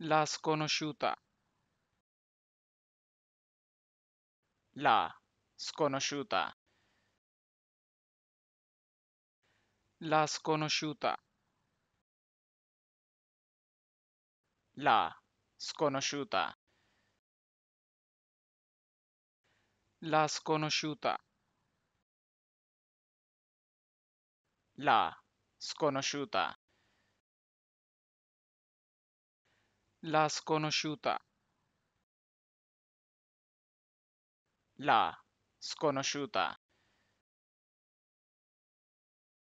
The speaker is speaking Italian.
La sconosciuta La sconosciuta La sconosciuta La sconosciuta La sconosciuta La sconosciuta La sconosciuta La sconosciuta